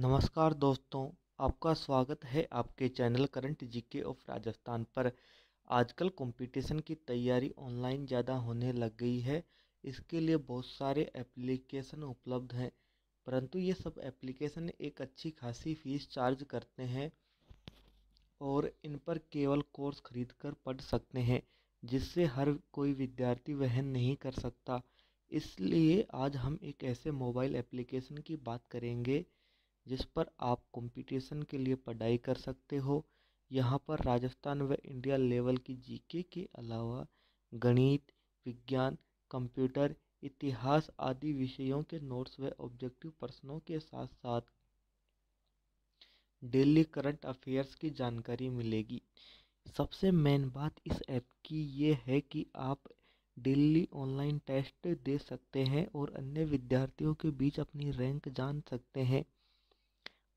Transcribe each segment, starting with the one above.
नमस्कार दोस्तों आपका स्वागत है आपके channel current GK of Rajasthan पर आजकल कंपटीशन की तैयारी ऑनलाइन ज़्यादा होने लग गई है इसके लिए बहुत सारे एप्लीकेशन उपलब्ध हैं परंतु ये सब एप्लीकेशन एक अच्छी खासी फीस चार्ज करते हैं और इन पर केवल कोर्स खरीद कर पढ़ सकते हैं जिससे हर कोई विद्यार्थी वहन नहीं कर सकता इसलिए आज हम एक ऐसे मोबाइल एप्लीकेशन की बात करेंगे जिस पर आप कंपटीशन के लिए पढ़ाई कर सकते हो यहाँ पर राजस्थान व इंडिया लेवल की जीके के अलावा गणित विज्ञान कंप्यूटर इतिहास आदि विषयों के नोट्स व ऑब्जेक्टिव प्रश्नों के साथ साथ डेली करंट अफेयर्स की जानकारी मिलेगी सबसे मेन बात इस ऐप की ये है कि आप डेली ऑनलाइन टेस्ट दे सकते हैं और अन्य विद्यार्थियों के बीच अपनी रैंक जान सकते हैं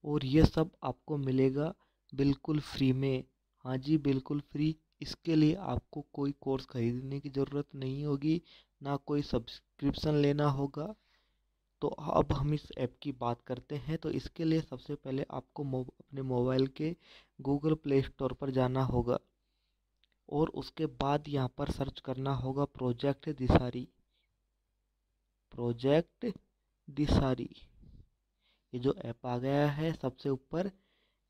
और ये सब आपको मिलेगा बिल्कुल फ्री में हाँ जी बिल्कुल फ्री इसके लिए आपको कोई कोर्स खरीदने की ज़रूरत नहीं होगी ना कोई सब्सक्रिप्शन लेना होगा तो अब हम इस ऐप की बात करते हैं तो इसके लिए सबसे पहले आपको मो, अपने मोबाइल के गूगल प्ले स्टोर पर जाना होगा और उसके बाद यहाँ पर सर्च करना होगा प्रोजेक्ट दिसारी प्रोजेक्ट दिसारी ये जो ऐप आ गया है सबसे ऊपर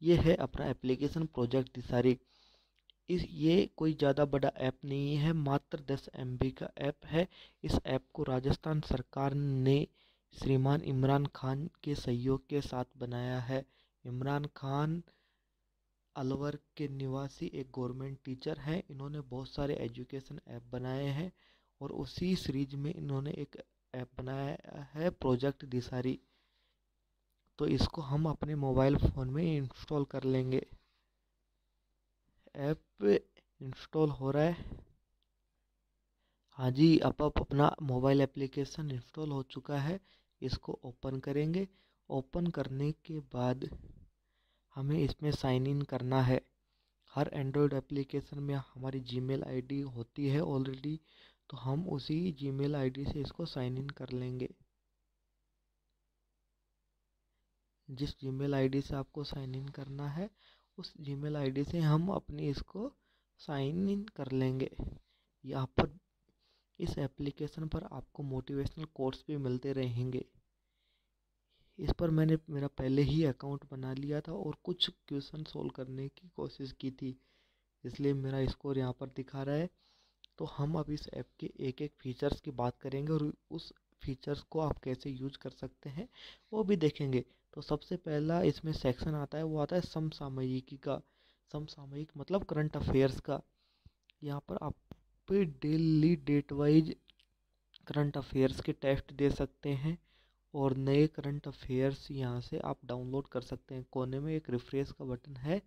ये है अपना एप्लीकेशन प्रोजेक्ट दिसारी इस ये कोई ज़्यादा बड़ा ऐप नहीं है मात्र दस एम का ऐप है इस ऐप को राजस्थान सरकार ने श्रीमान इमरान खान के सहयोग के साथ बनाया है इमरान खान अलवर के निवासी एक गवर्नमेंट टीचर हैं इन्होंने बहुत सारे एजुकेशन ऐप बनाए हैं और उसी सीरीज में इन्होंने एक ऐप बनाया है प्रोजेक्ट दिसारी तो इसको हम अपने मोबाइल फ़ोन में इंस्टॉल कर लेंगे ऐप इंस्टॉल हो रहा है हाँ जी अब आप अपना मोबाइल एप्लीकेशन इंस्टॉल हो चुका है इसको ओपन करेंगे ओपन करने के बाद हमें इसमें साइन इन करना है हर एंड्रॉयड एप्लीकेशन में हमारी जीमेल आईडी होती है ऑलरेडी तो हम उसी जीमेल आईडी से इसको साइन इन कर लेंगे जिस जीमेल आईडी से आपको साइन इन करना है उस जीमेल आईडी से हम अपनी इसको साइन इन कर लेंगे यहाँ पर इस एप्लीकेशन पर आपको मोटिवेशनल कोर्स भी मिलते रहेंगे इस पर मैंने मेरा पहले ही अकाउंट बना लिया था और कुछ क्वेश्चन सोल्व करने की कोशिश की थी इसलिए मेरा स्कोर यहाँ पर दिखा रहा है तो हम अब इस ऐप के एक एक फीचर्स की बात करेंगे और उस फीचर्स को आप कैसे यूज कर सकते हैं वो भी देखेंगे तो सबसे पहला इसमें सेक्शन आता है वो आता है समसामयिकी का समसामयिक मतलब करंट अफेयर्स का यहाँ पर आप daily date wise current affairs के टेस्ट दे सकते हैं और नए करंट अफेयर्स यहाँ से आप डाउनलोड कर सकते हैं कोने में एक रिफ्रेश का बटन है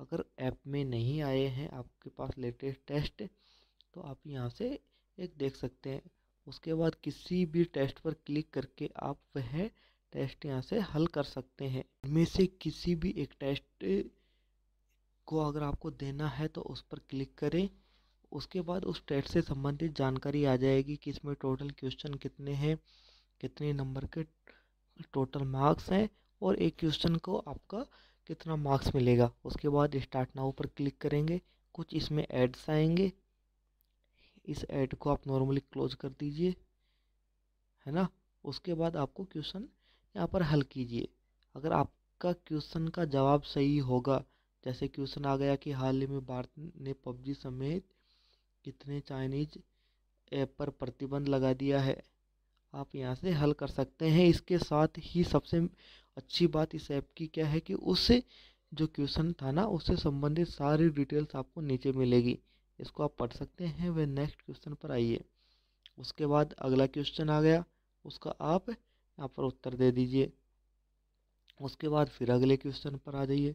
अगर ऐप में नहीं आए हैं आपके पास लेटेस्ट टेस्ट तो आप यहाँ से एक देख सकते हैं उसके बाद किसी भी टेस्ट पर क्लिक करके आप वह टेस्ट यहाँ से हल कर सकते हैं इनमें से किसी भी एक टेस्ट को अगर आपको देना है तो उस पर क्लिक करें उसके बाद उस टेस्ट से संबंधित जानकारी आ जाएगी कि इसमें टोटल क्वेश्चन कितने हैं कितने नंबर के टोटल मार्क्स हैं और एक क्वेश्चन को आपका कितना मार्क्स मिलेगा उसके बाद स्टार्ट नाउ पर क्लिक करेंगे कुछ इसमें एड्स आएंगे इस ऐड को आप नॉर्मली क्लोज कर दीजिए है ना उसके बाद आपको क्वेश्चन यहाँ पर हल कीजिए अगर आपका क्वेश्चन का जवाब सही होगा जैसे क्वेश्चन आ गया कि हाल ही में भारत ने पबजी समेत कितने चाइनीज ऐप पर प्रतिबंध लगा दिया है आप यहाँ से हल कर सकते हैं इसके साथ ही सबसे अच्छी बात इस ऐप की क्या है कि उससे जो क्वेश्चन था ना उससे संबंधित सारी डिटेल्स आपको नीचे मिलेगी इसको आप पढ़ सकते हैं वह नेक्स्ट क्वेश्चन पर आइए उसके बाद अगला क्वेश्चन आ गया उसका आप यहाँ पर उत्तर दे दीजिए उसके बाद फिर अगले क्वेश्चन पर आ जाइए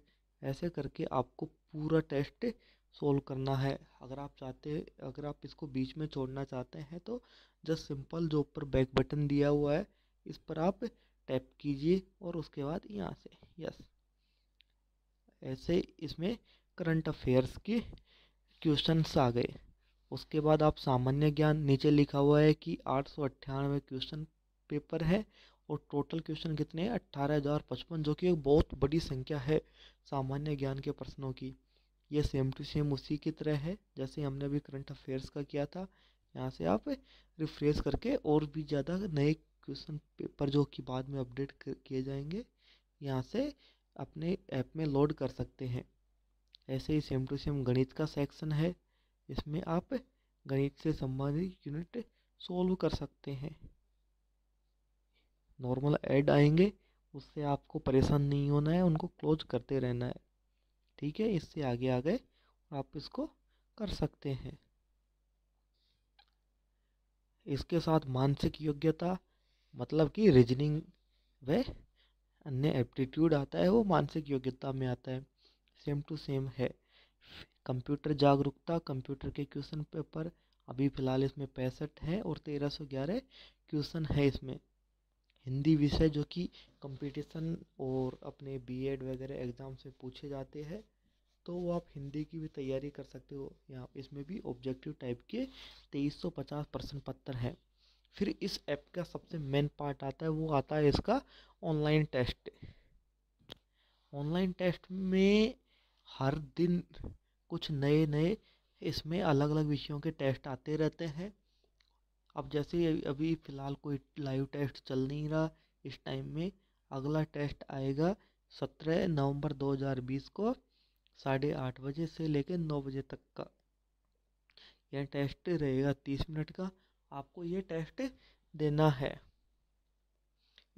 ऐसे करके आपको पूरा टेस्ट सोल्व करना है अगर आप चाहते अगर आप इसको बीच में छोड़ना चाहते हैं तो जस्ट सिंपल जो ऊपर बैक बटन दिया हुआ है इस पर आप टैप कीजिए और उसके बाद यहाँ से यस ऐसे इसमें करंट अफेयर्स के क्वेश्चंस आ गए उसके बाद आप सामान्य ज्ञान नीचे लिखा हुआ है कि आठ सौ अट्ठानवे क्वेश्चन पेपर है और टोटल क्वेश्चन कितने अट्ठारह हज़ार पचपन जो कि एक बहुत बड़ी संख्या है सामान्य ज्ञान के प्रश्नों की ये सेम टू सेम उसी की तरह है जैसे हमने अभी करंट अफेयर्स का किया था यहाँ से आप रिफ्रेश करके और भी ज़्यादा नए क्वेश्चन पेपर जो कि बाद में अपडेट किए जाएंगे यहाँ से अपने ऐप में लोड कर सकते हैं ऐसे ही सेम टू सेम गणित का सेक्शन है इसमें आप गणित से संबंधित यूनिट सोल्व कर सकते हैं नॉर्मल ऐड आएंगे उससे आपको परेशान नहीं होना है उनको क्लोज करते रहना है ठीक है इससे आगे आ गए आप इसको कर सकते हैं इसके साथ मानसिक योग्यता मतलब कि रीजनिंग व अन्य एप्टीट्यूड आता है वो मानसिक योग्यता में आता है सेम टू सेम है कंप्यूटर जागरूकता कंप्यूटर के क्वेश्चन पेपर अभी फ़िलहाल इसमें पैंसठ है और तेरह सौ ग्यारह क्वेश्चन है इसमें हिंदी विषय जो कि कंपटीशन और अपने बीएड वगैरह एग्ज़ाम से पूछे जाते हैं तो वो आप हिंदी की भी तैयारी कर सकते हो यहाँ इसमें भी ऑब्जेक्टिव टाइप के तेईस सौ पचास परसेंट पत्थर हैं फिर इस ऐप का सबसे मेन पार्ट आता है वो आता है इसका ऑनलाइन टेस्ट ऑनलाइन टेस्ट में हर दिन कुछ नए नए इसमें अलग अलग विषयों के टेस्ट आते रहते हैं अब जैसे अभी फ़िलहाल कोई लाइव टेस्ट चल नहीं रहा इस टाइम में अगला टेस्ट आएगा सत्रह नवंबर 2020 को साढ़े आठ बजे से लेकर नौ बजे तक का यह टेस्ट रहेगा तीस मिनट का आपको ये टेस्ट देना है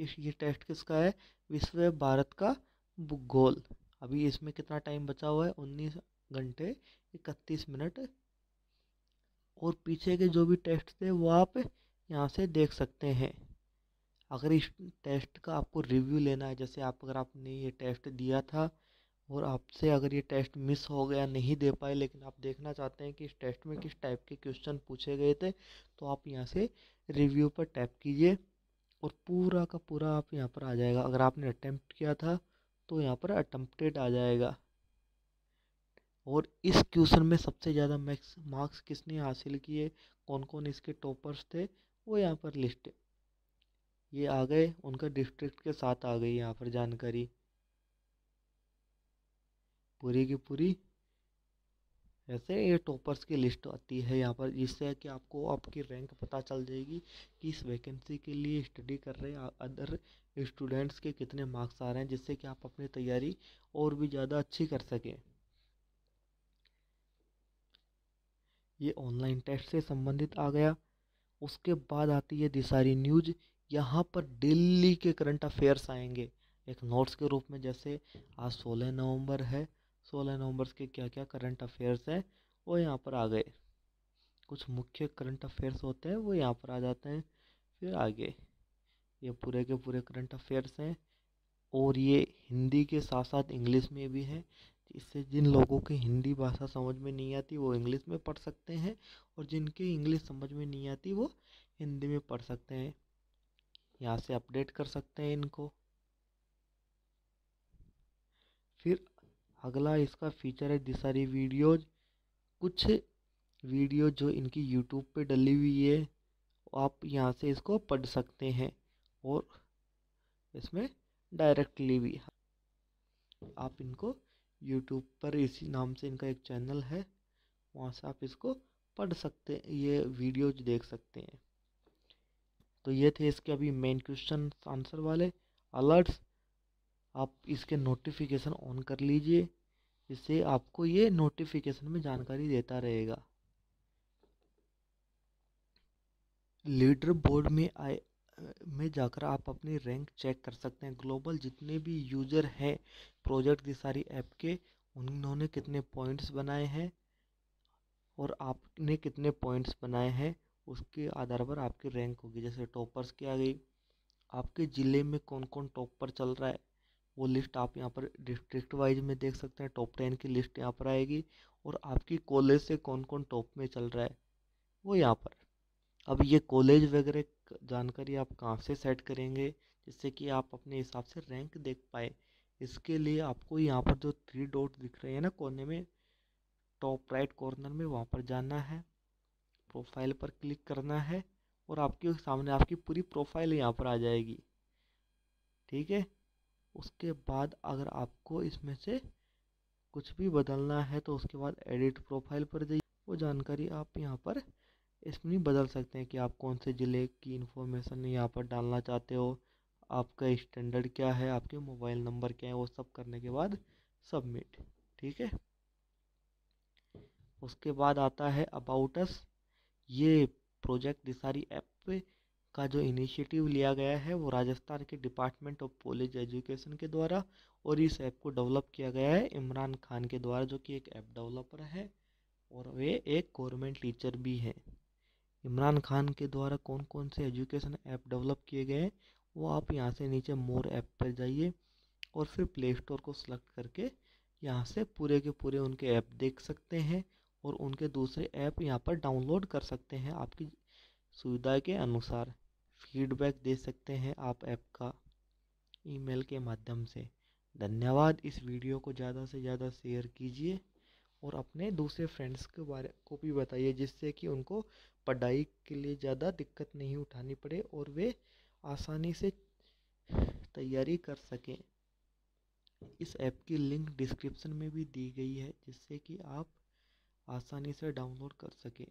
इस ये टेस्ट किसका है विश्व भारत का भूगोल अभी इसमें कितना टाइम बचा हुआ है उन्नीस घंटे इकतीस मिनट और पीछे के जो भी टेस्ट थे वो आप यहाँ से देख सकते हैं अगर इस टेस्ट का आपको रिव्यू लेना है जैसे आप अगर आपने ये टेस्ट दिया था और आपसे अगर ये टेस्ट मिस हो गया नहीं दे पाए लेकिन आप देखना चाहते हैं कि इस टेस्ट में किस टाइप के क्वेश्चन पूछे गए थे तो आप यहाँ से रिव्यू पर टैप कीजिए और पूरा का पूरा आप यहाँ पर आ जाएगा अगर आपने अटैम्प्ट किया था तो यहाँ पर अटम्प्टेड आ जाएगा और इस क्वेश्चन में सबसे ज़्यादा मैक्स मार्क्स किसने हासिल किए कौन कौन इसके टॉपर्स थे वो यहाँ पर लिस्ट ये आ गए उनका डिस्ट्रिक्ट के साथ आ गई यहाँ पर जानकारी पूरी की पूरी ऐसे ये टॉपर्स की लिस्ट आती है यहाँ पर जिससे कि आपको आपकी रैंक पता चल जाएगी कि इस वैकेंसी के लिए स्टडी कर रहे अदर स्टूडेंट्स के कितने मार्क्स आ रहे हैं जिससे कि आप अपनी तैयारी और भी ज़्यादा अच्छी कर सकें ये ऑनलाइन टेस्ट से संबंधित आ गया उसके बाद आती है दिसारी न्यूज यहाँ पर डेली के करंट अफेयर्स आएंगे एक नोट्स के रूप में जैसे आज सोलह नवंबर है सोलह नवंबर के क्या क्या करंट अफेयर्स हैं वो यहाँ पर आ गए कुछ मुख्य करंट अफेयर्स होते हैं वो यहाँ पर आ जाते हैं फिर आगे ये पूरे के पूरे करंट अफेयर्स हैं और ये हिंदी के साथ साथ इंग्लिश में भी है इससे जिन लोगों की हिंदी भाषा समझ में नहीं आती वो इंग्लिश में पढ़ सकते हैं और जिनकी इंग्लिश समझ में नहीं आती वो हिंदी में पढ़ सकते हैं यहाँ से अपडेट कर सकते हैं इनको फिर अगला इसका फीचर है दिसारी वीडियोज कुछ वीडियो जो इनकी यूट्यूब पे डली हुई है आप यहाँ से इसको पढ़ सकते हैं और इसमें डायरेक्टली भी आप इनको यूट्यूब पर इसी नाम से इनका एक चैनल है वहाँ से आप इसको पढ़ सकते हैं ये वीडियोज देख सकते हैं तो ये थे इसके अभी मेन क्वेश्चन आंसर वाले अलर्ट्स आप इसके नोटिफिकेशन ऑन कर लीजिए इससे आपको ये नोटिफिकेशन में जानकारी देता रहेगा लीडर बोर्ड में आए में जाकर आप अपनी रैंक चेक कर सकते हैं ग्लोबल जितने भी यूज़र हैं प्रोजेक्ट की सारी ऐप के उन्होंने कितने पॉइंट्स बनाए हैं और आपने कितने पॉइंट्स बनाए हैं उसके आधार पर आपकी रैंक होगी जैसे टॉपर्स की आ गई आपके ज़िले में कौन कौन टॉप पर चल रहा है वो लिस्ट आप यहाँ पर डिस्ट्रिक्ट वाइज में देख सकते हैं टॉप टेन की लिस्ट यहाँ पर आएगी और आपकी कॉलेज से कौन कौन टॉप में चल रहा है वो यहाँ पर अब ये कॉलेज वगैरह जानकारी आप कहाँ से सेट करेंगे जिससे कि आप अपने हिसाब से रैंक देख पाए इसके लिए आपको यहाँ पर जो थ्री डॉट दिख रहे हैं ना कोने में टॉप राइट कॉर्नर में वहाँ पर जाना है प्रोफाइल पर क्लिक करना है और आपके सामने आपकी पूरी प्रोफाइल यहाँ पर आ जाएगी ठीक है उसके बाद अगर आपको इसमें से कुछ भी बदलना है तो उसके बाद एडिट प्रोफाइल पर जाइए वो जानकारी आप यहाँ पर इसमें भी बदल सकते हैं कि आप कौन से ज़िले की इन्फॉर्मेशन यहाँ पर डालना चाहते हो आपका स्टैंडर्ड क्या है आपके मोबाइल नंबर क्या है वो सब करने के बाद सबमिट ठीक है उसके बाद आता है अबाउट अस ये प्रोजेक्ट दिसारी ऐप का जो इनिशिएटिव लिया गया है वो राजस्थान के डिपार्टमेंट ऑफ कॉलेज एजुकेशन के द्वारा और इस ऐप को डेवलप किया गया है इमरान खान के द्वारा जो कि एक ऐप डेवलपर है और वे एक गवर्नमेंट टीचर भी हैं इमरान खान के द्वारा कौन कौन से एजुकेशन ऐप डेवलप किए गए हैं वो आप यहाँ से नीचे मोर ऐप पर जाइए और फिर प्ले स्टोर को सिलेक्ट करके यहाँ से पूरे के पूरे उनके ऐप देख सकते हैं और उनके दूसरे ऐप यहाँ पर डाउनलोड कर सकते हैं आपकी सुविधा के अनुसार फीडबैक दे सकते हैं आप ऐप का ईमेल के माध्यम से धन्यवाद इस वीडियो को ज़्यादा से ज़्यादा शेयर कीजिए और अपने दूसरे फ्रेंड्स के बारे को भी बताइए जिससे कि उनको पढ़ाई के लिए ज़्यादा दिक्कत नहीं उठानी पड़े और वे आसानी से तैयारी कर सकें इस ऐप की लिंक डिस्क्रिप्शन में भी दी गई है जिससे कि आप आसानी से डाउनलोड कर सकें